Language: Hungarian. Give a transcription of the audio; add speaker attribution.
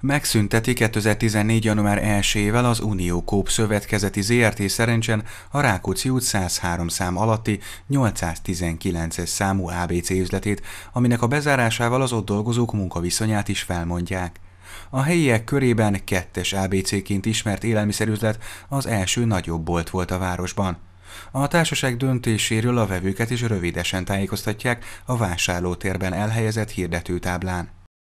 Speaker 1: megszünteti 2014. január 1-ével az Unió Kóp Szövetkezeti ZRT szerencsen a Rákóczi út 103 szám alatti 819-es számú ABC üzletét, aminek a bezárásával az ott dolgozók munkaviszonyát is felmondják. A helyiek körében kettes ABC-ként ismert élelmiszerüzlet az első nagyobb bolt volt a városban. A társaság döntéséről a vevőket is rövidesen tájékoztatják a vásárlótérben elhelyezett hirdetőtáblán.